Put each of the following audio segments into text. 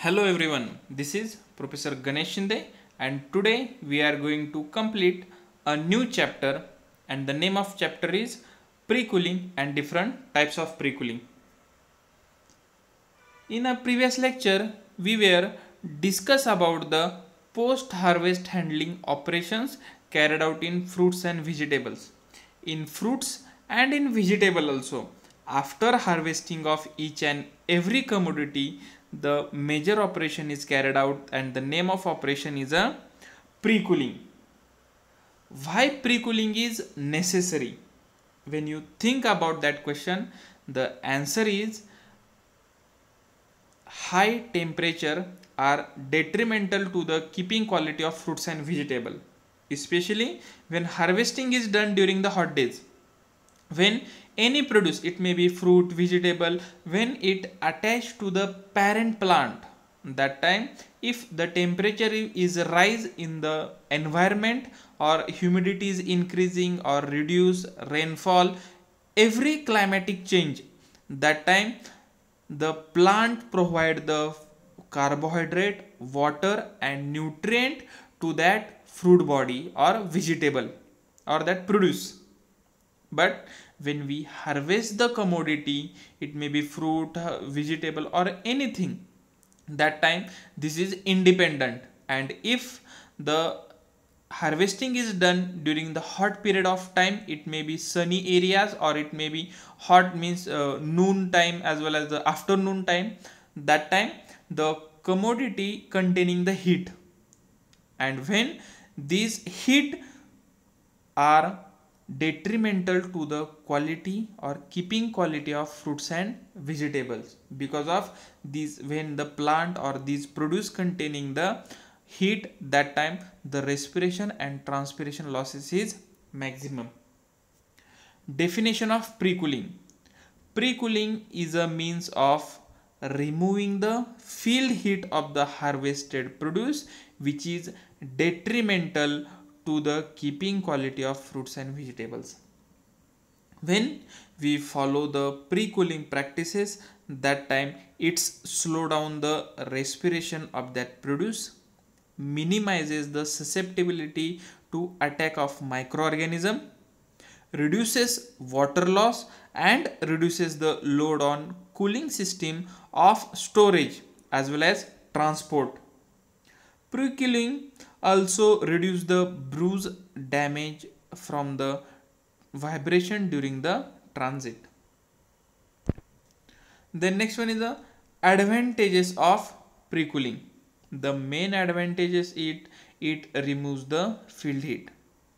Hello everyone, this is Professor Ganesh Shinde and today we are going to complete a new chapter and the name of chapter is Pre-cooling and different types of pre-cooling. In a previous lecture, we were discuss about the post-harvest handling operations carried out in fruits and vegetables. In fruits and in vegetable also, after harvesting of each and every commodity, the major operation is carried out and the name of operation is a pre-cooling. Why pre-cooling is necessary? When you think about that question, the answer is high temperature are detrimental to the keeping quality of fruits and vegetable, especially when harvesting is done during the hot days when any produce it may be fruit vegetable when it attached to the parent plant that time if the temperature is rise in the environment or humidity is increasing or reduce rainfall every climatic change that time the plant provide the carbohydrate water and nutrient to that fruit body or vegetable or that produce but when we harvest the commodity it may be fruit vegetable or anything that time this is independent and if the harvesting is done during the hot period of time it may be sunny areas or it may be hot means uh, noon time as well as the afternoon time that time the commodity containing the heat and when these heat are detrimental to the quality or keeping quality of fruits and vegetables because of these when the plant or these produce containing the heat that time the respiration and transpiration losses is maximum definition of pre-cooling pre-cooling is a means of removing the field heat of the harvested produce which is detrimental to the keeping quality of fruits and vegetables. When we follow the pre-cooling practices that time it's slow down the respiration of that produce, minimizes the susceptibility to attack of microorganism, reduces water loss and reduces the load on cooling system of storage as well as transport. Pre-cooling also reduce the bruise damage from the vibration during the transit then next one is the advantages of pre-cooling the main advantages it it removes the field heat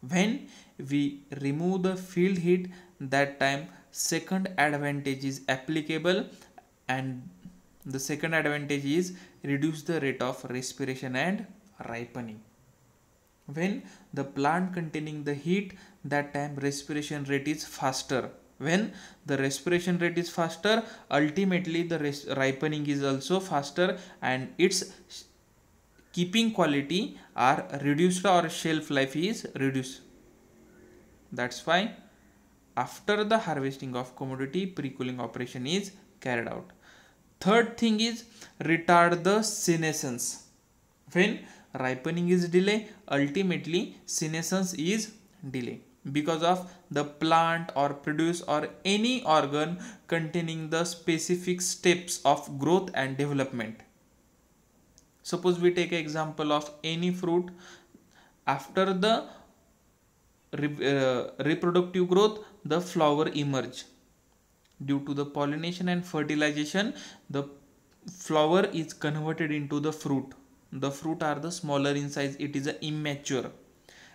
when we remove the field heat that time second advantage is applicable and the second advantage is reduce the rate of respiration and ripening when the plant containing the heat that time respiration rate is faster when the respiration rate is faster ultimately the ripening is also faster and its keeping quality are reduced or shelf life is reduced that's why after the harvesting of commodity pre-cooling operation is carried out third thing is retard the senescence when ripening is delay ultimately senescence is delay because of the plant or produce or any organ containing the specific steps of growth and development suppose we take an example of any fruit after the uh, reproductive growth the flower emerge due to the pollination and fertilization the flower is converted into the fruit the fruit are the smaller in size it is a immature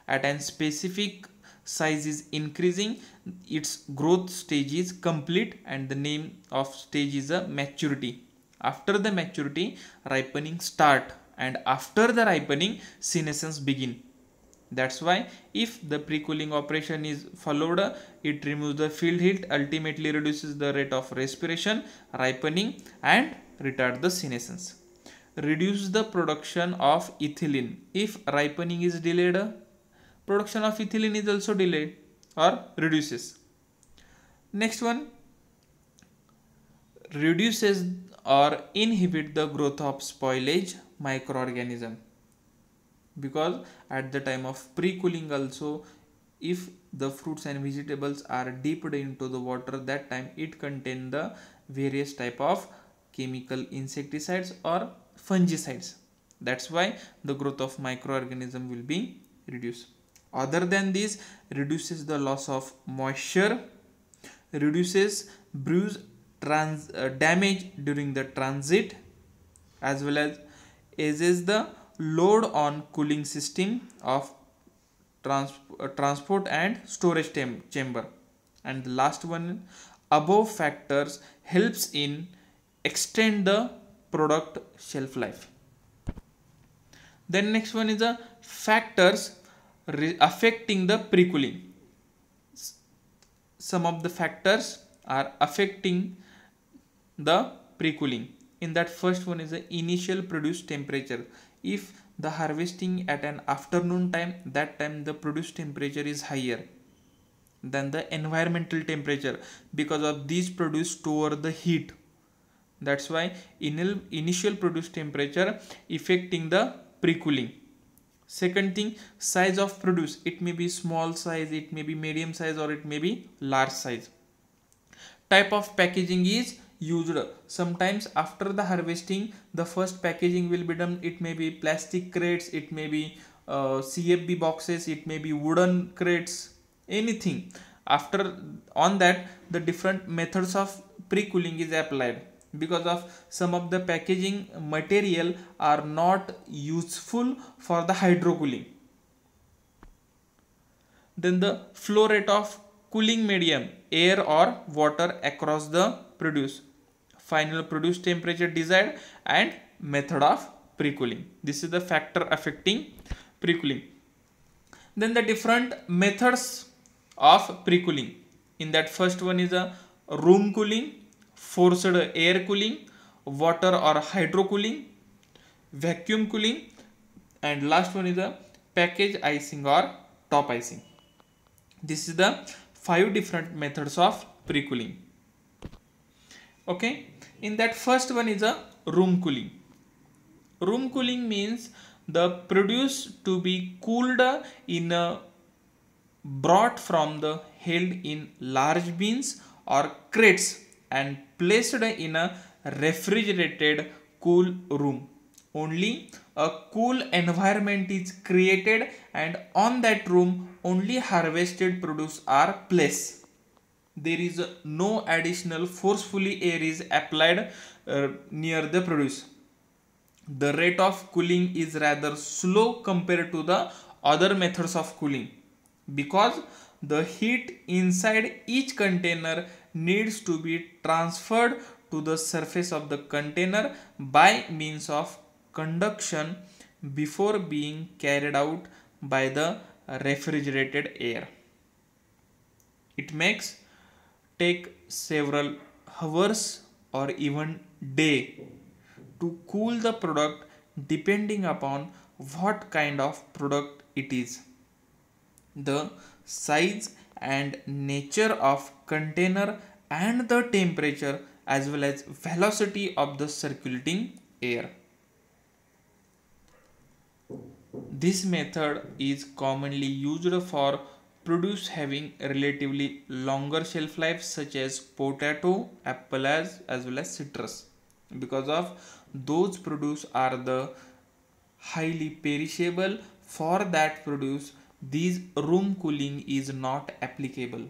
at an specific size is increasing its growth stage is complete and the name of stage is a maturity after the maturity ripening start and after the ripening senescence begin that's why if the pre-cooling operation is followed it removes the field heat ultimately reduces the rate of respiration ripening and retard the senescence reduce the production of ethylene if ripening is delayed production of ethylene is also delayed or reduces next one reduces or inhibit the growth of spoilage microorganism because at the time of pre-cooling also if the fruits and vegetables are dipped into the water that time it contain the various type of chemical insecticides or fungicides. That's why the growth of microorganism will be reduced. Other than this, reduces the loss of moisture, reduces bruise trans uh, damage during the transit as well as eases the load on cooling system of trans uh, transport and storage chamber and the last one above factors helps in extend the product shelf life then next one is the factors affecting the pre-cooling some of the factors are affecting the pre-cooling in that first one is the initial produced temperature if the harvesting at an afternoon time that time the produced temperature is higher than the environmental temperature because of these produce store the heat that's why initial produce temperature affecting the pre-cooling second thing size of produce it may be small size it may be medium size or it may be large size type of packaging is used sometimes after the harvesting the first packaging will be done it may be plastic crates it may be uh, cfb boxes it may be wooden crates anything after on that the different methods of pre-cooling is applied because of some of the packaging material are not useful for the hydrocooling. Then the flow rate of cooling medium air or water across the produce. Final produce temperature desired and method of pre-cooling. This is the factor affecting pre-cooling. Then the different methods of pre-cooling. In that first one is a room cooling forced air cooling, water or hydro cooling, vacuum cooling, and last one is the package icing or top icing. This is the five different methods of pre-cooling. Okay, in that first one is a room cooling. Room cooling means the produce to be cooled in a brought from the held in large bins or crates and placed in a refrigerated cool room. Only a cool environment is created and on that room only harvested produce are placed. There is no additional forcefully air is applied uh, near the produce. The rate of cooling is rather slow compared to the other methods of cooling because the heat inside each container needs to be transferred to the surface of the container by means of conduction before being carried out by the refrigerated air. It makes take several hours or even day to cool the product depending upon what kind of product it is. The size and nature of container and the temperature as well as velocity of the circulating air. This method is commonly used for produce having relatively longer shelf life such as potato, apple as, as well as citrus because of those produce are the highly perishable for that produce these room cooling is not applicable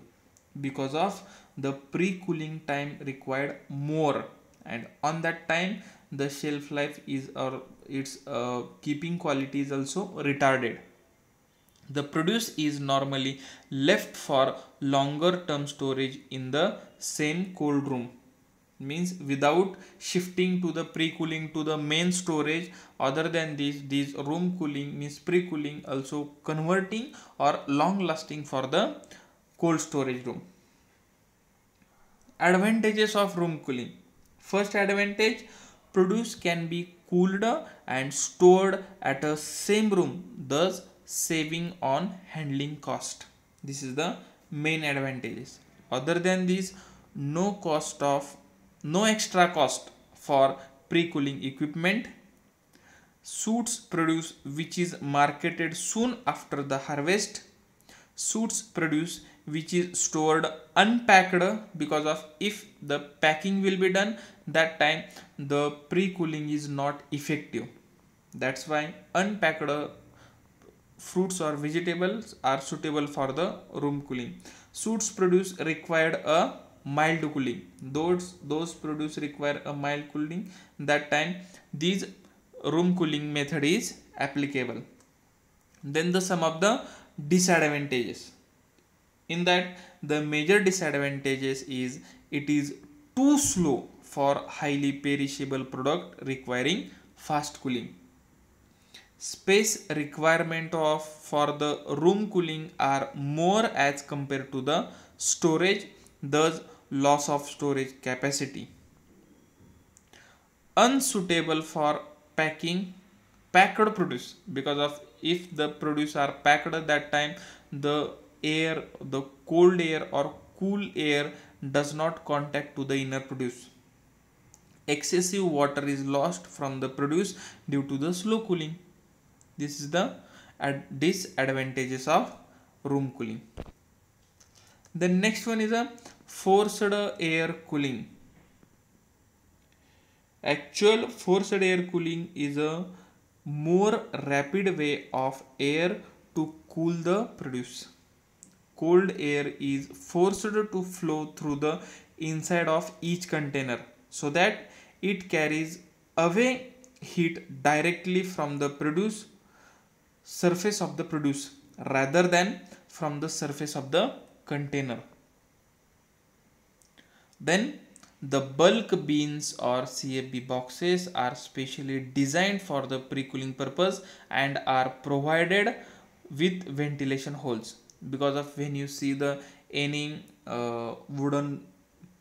because of the pre-cooling time required more and on that time the shelf life is or its uh, keeping quality is also retarded the produce is normally left for longer term storage in the same cold room means without shifting to the pre-cooling to the main storage other than this these room cooling means pre-cooling also converting or long lasting for the cold storage room advantages of room cooling first advantage produce can be cooled and stored at a same room thus saving on handling cost this is the main advantages other than this no cost of no extra cost for pre-cooling equipment. Suits produce which is marketed soon after the harvest. Suits produce which is stored unpacked because of if the packing will be done that time the pre-cooling is not effective. That's why unpacked fruits or vegetables are suitable for the room cooling. Suits produce required a mild cooling those those produce require a mild cooling that time these room cooling method is applicable then the sum of the disadvantages in that the major disadvantages is it is too slow for highly perishable product requiring fast cooling space requirement of for the room cooling are more as compared to the storage thus loss of storage capacity. Unsuitable for packing packed produce because of if the produce are packed at that time the air the cold air or cool air does not contact to the inner produce excessive water is lost from the produce due to the slow cooling this is the disadvantages of room cooling the next one is a forced air cooling. Actual forced air cooling is a more rapid way of air to cool the produce. Cold air is forced to flow through the inside of each container so that it carries away heat directly from the produce surface of the produce rather than from the surface of the container. Then the bulk bins or CFB boxes are specially designed for the pre-cooling purpose and are provided with ventilation holes because of when you see the any uh, wooden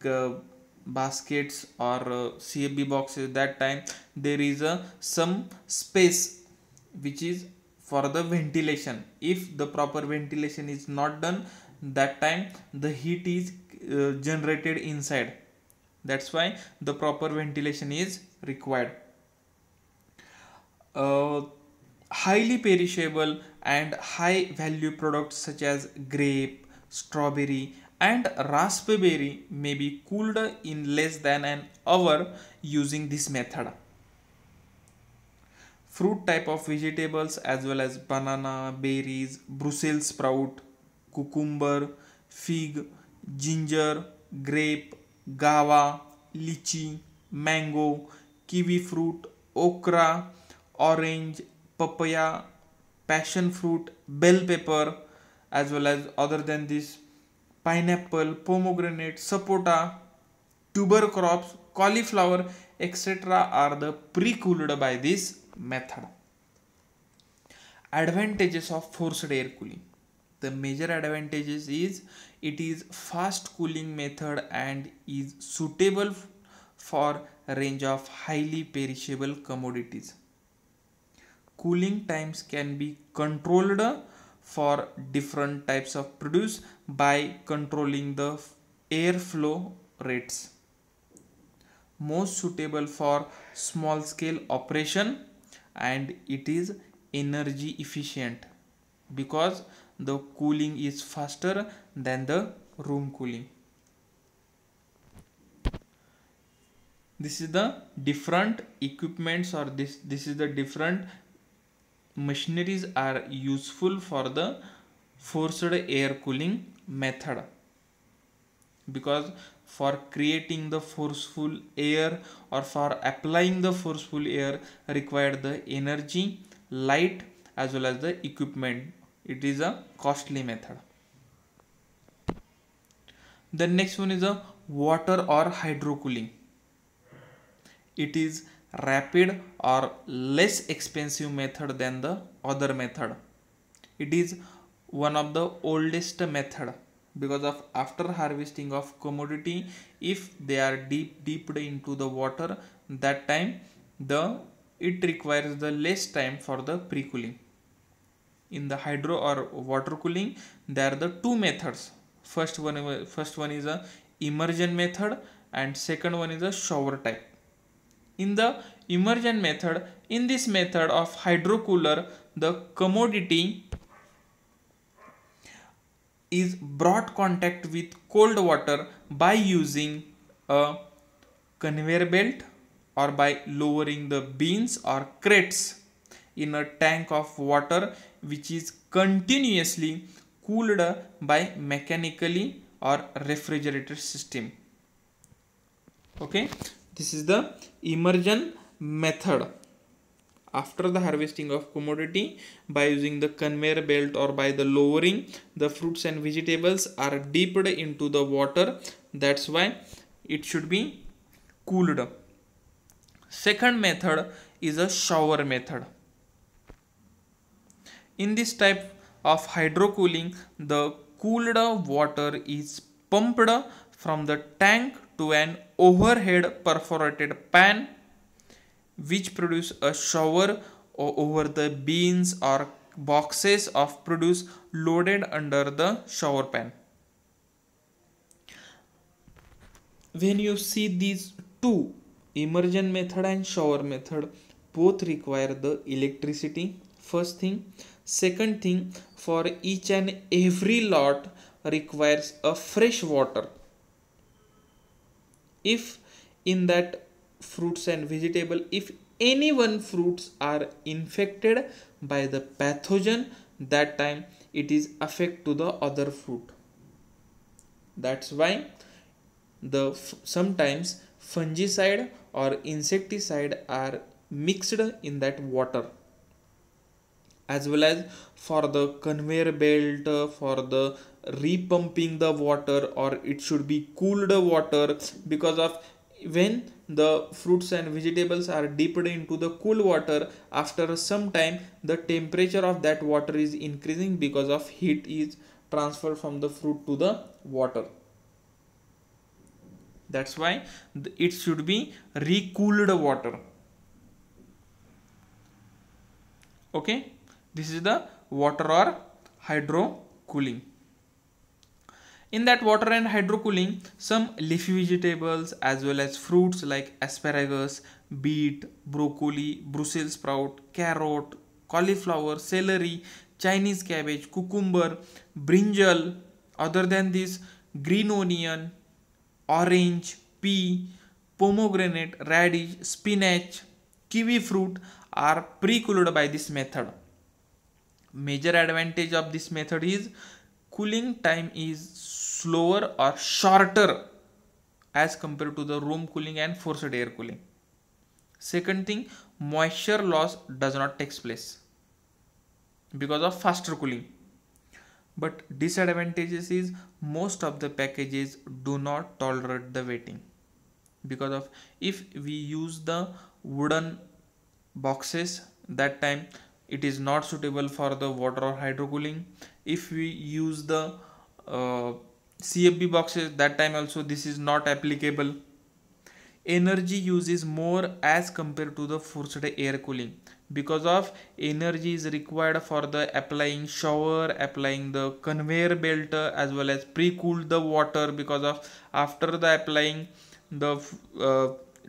uh, baskets or uh, CFB boxes that time there is a some space which is for the ventilation if the proper ventilation is not done that time the heat is uh, generated inside that's why the proper ventilation is required uh, highly perishable and high value products such as grape strawberry and raspberry may be cooled in less than an hour using this method fruit type of vegetables as well as banana berries brussels sprout cucumber fig ginger grape guava litchi mango kiwi fruit okra orange papaya passion fruit bell pepper as well as other than this apple pomegranate sapota tuber crops cauliflower etcetera are the pre cooled by this method advantages of forced air cooling the major advantages is it is fast cooling method and is suitable for range of highly perishable commodities cooling times can be controlled for different types of produce by controlling the airflow rates most suitable for small scale operation and it is energy efficient because the cooling is faster than the room cooling. This is the different equipments or this, this is the different machineries are useful for the forced air cooling method because for creating the forceful air or for applying the forceful air required the energy light as well as the equipment it is a costly method the next one is a water or hydro cooling it is rapid or less expensive method than the other method it is one of the oldest method because of after harvesting of commodity if they are deep deeped into the water that time the it requires the less time for the pre-cooling in the hydro or water cooling there are the two methods first one first one is a immersion method and second one is a shower type in the immersion method in this method of hydro cooler the commodity is brought contact with cold water by using a conveyor belt or by lowering the beans or crates in a tank of water which is continuously cooled by mechanically or refrigerated system. Okay, this is the immersion method after the harvesting of commodity by using the conveyor belt or by the lowering the fruits and vegetables are dipped into the water that's why it should be cooled second method is a shower method in this type of hydrocooling, the cooled water is pumped from the tank to an overhead perforated pan which produce a shower over the beans or boxes of produce loaded under the shower pan. When you see these two immersion method and shower method both require the electricity first thing second thing for each and every lot requires a fresh water if in that fruits and vegetable if any one fruits are infected by the pathogen that time it is affect to the other fruit that's why the sometimes fungicide or insecticide are mixed in that water as well as for the conveyor belt for the repumping the water or it should be cooled water because of when the fruits and vegetables are dipped into the cool water after some time the temperature of that water is increasing because of heat is transferred from the fruit to the water that's why it should be recooled water okay this is the water or hydro cooling in that water and hydro cooling some leafy vegetables as well as fruits like asparagus beet broccoli brussels sprout carrot cauliflower celery chinese cabbage cucumber brinjal other than this green onion orange pea pomegranate radish spinach kiwi fruit are pre-cooled by this method. Major advantage of this method is cooling time is slower or shorter as compared to the room cooling and forced air cooling. Second thing, moisture loss does not takes place because of faster cooling. But disadvantages is most of the packages do not tolerate the waiting because of if we use the wooden boxes that time it is not suitable for the water or hydro cooling if we use the uh, CFB boxes that time also this is not applicable energy use is more as compared to the forced air cooling because of energy is required for the applying shower applying the conveyor belt as well as pre-cool the water because of after the applying the uh,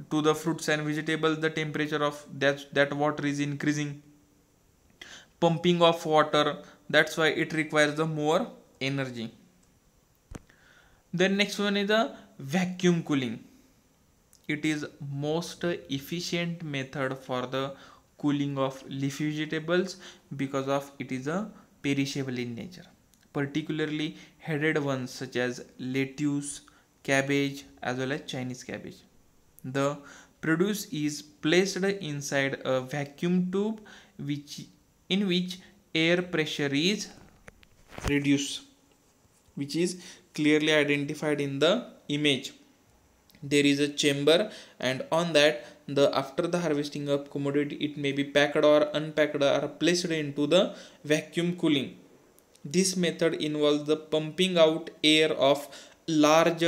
to the fruits and vegetables the temperature of that that water is increasing pumping of water that's why it requires the more energy Then next one is the vacuum cooling it is most efficient method for the cooling of leafy vegetables because of it is a perishable in nature particularly headed ones such as lettuce cabbage as well as chinese cabbage the produce is placed inside a vacuum tube which in which air pressure is reduced which is clearly identified in the image there is a chamber and on that the after the harvesting of commodity it may be packed or unpacked or placed into the vacuum cooling this method involves the pumping out air of large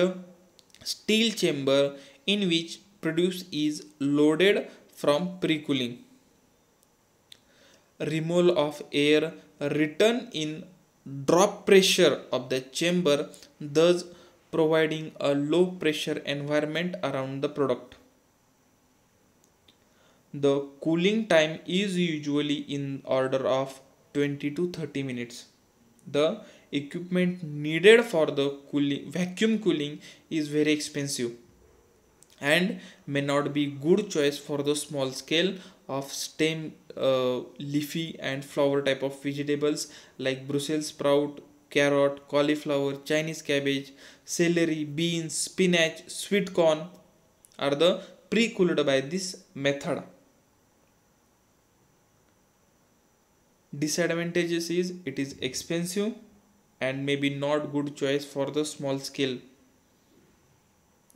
steel chamber in which produced is loaded from pre-cooling. Removal of air return in drop pressure of the chamber thus providing a low pressure environment around the product. The cooling time is usually in order of 20 to 30 minutes. The equipment needed for the cooling, vacuum cooling is very expensive and may not be good choice for the small scale of stem uh, leafy and flower type of vegetables like brussels sprout carrot cauliflower chinese cabbage celery beans spinach sweet corn are the pre-cooled by this method disadvantages is it is expensive and maybe not good choice for the small scale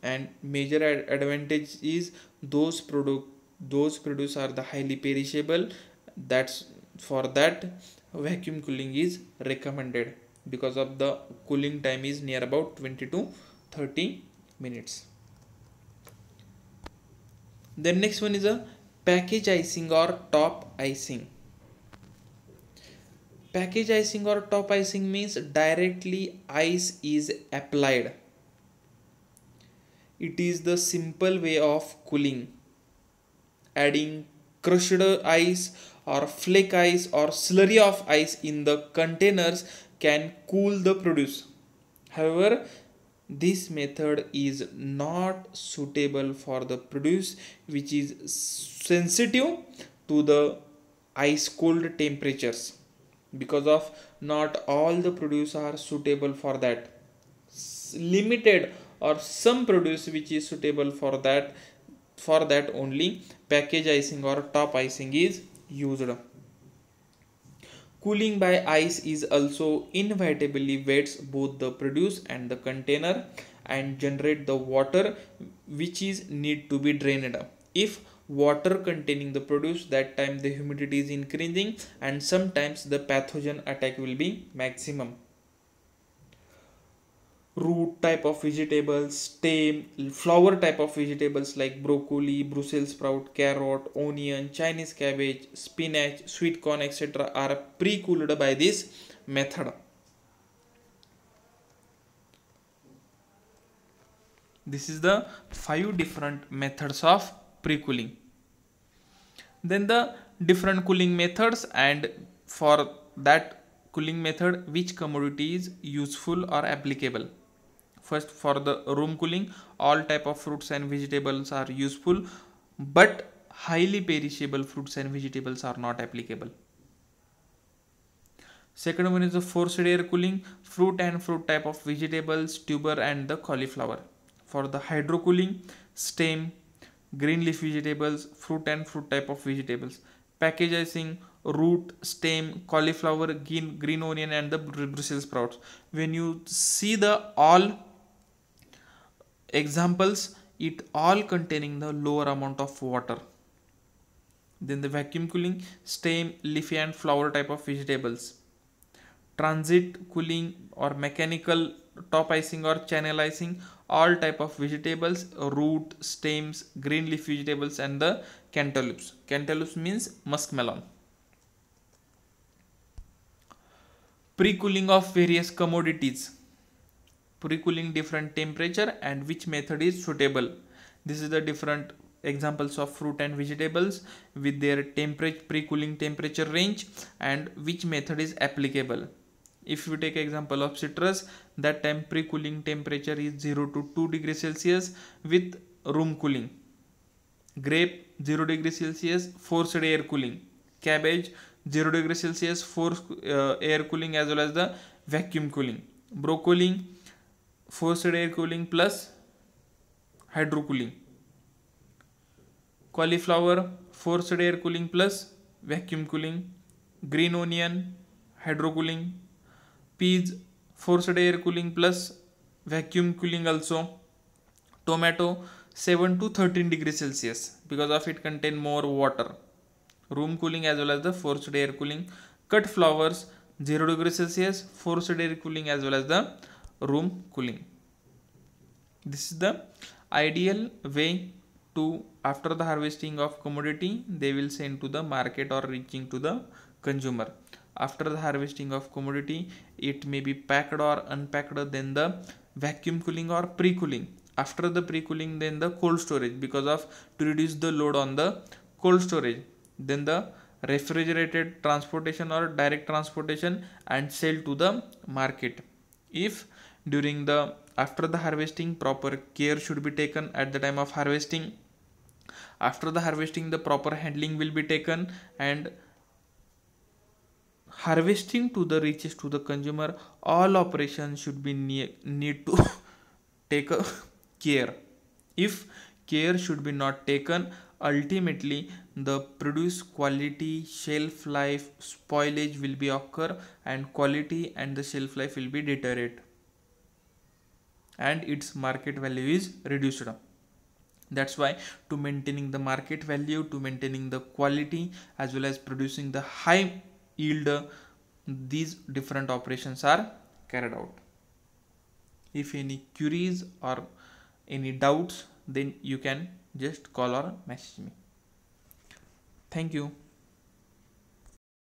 and major ad- advantage is those product those produce are the highly perishable that's for that vacuum cooling is recommended because of the cooling time is near about 20 to 30 minutes the next one is a package icing or top icing package icing or top icing means directly ice is applied it is the simple way of cooling adding crushed ice or flake ice or slurry of ice in the containers can cool the produce however this method is not suitable for the produce which is sensitive to the ice cold temperatures because of not all the produce are suitable for that limited or some produce which is suitable for that for that only package icing or top icing is used cooling by ice is also inevitably wets both the produce and the container and generate the water which is need to be drained if water containing the produce that time the humidity is increasing and sometimes the pathogen attack will be maximum root type of vegetables, stem, flower type of vegetables like broccoli, Brussels sprout, carrot, onion, Chinese cabbage, spinach, sweet corn, etc. are pre-cooled by this method. This is the five different methods of pre-cooling. Then the different cooling methods and for that cooling method which commodity is useful or applicable first for the room cooling all type of fruits and vegetables are useful but highly perishable fruits and vegetables are not applicable second one is the forced air cooling fruit and fruit type of vegetables tuber and the cauliflower for the hydro cooling stem green leaf vegetables fruit and fruit type of vegetables package icing root, stem, cauliflower, green, green onion and the Brussels sprouts. When you see the all Examples, it all containing the lower amount of water. Then the vacuum cooling, stem, leafy and flower type of vegetables. Transit cooling or mechanical top icing or channel icing, all type of vegetables, root, stems, green leaf vegetables and the cantaloupes. Cantaloupes means muskmelon. Pre-cooling of various commodities pre-cooling different temperature and which method is suitable this is the different examples of fruit and vegetables with their temperature pre-cooling temperature range and which method is applicable if you take example of citrus that time pre-cooling temperature is 0 to 2 degree celsius with room cooling grape 0 degree celsius forced air cooling cabbage 0 degree celsius forced uh, air cooling as well as the vacuum cooling broccoli forced air cooling plus hydrocooling cauliflower forced air cooling plus vacuum cooling green onion hydrocooling peas forced air cooling plus vacuum cooling also tomato seven to thirteen degree Celsius because of it contain more water room cooling as well as the forced air cooling cut flowers zero degree Celsius forced air cooling as well as the room cooling. This is the ideal way to after the harvesting of commodity they will send to the market or reaching to the consumer. After the harvesting of commodity it may be packed or unpacked then the vacuum cooling or pre-cooling. After the pre-cooling then the cold storage because of to reduce the load on the cold storage. Then the refrigerated transportation or direct transportation and sell to the market if during the after the harvesting proper care should be taken at the time of harvesting after the harvesting the proper handling will be taken and harvesting to the reaches to the consumer all operations should be ne need to take care if care should be not taken ultimately the produce quality shelf life spoilage will be occur and quality and the shelf life will be deteriorate and its market value is reduced that's why to maintaining the market value to maintaining the quality as well as producing the high yield these different operations are carried out if any queries or any doubts then you can just call or message me thank you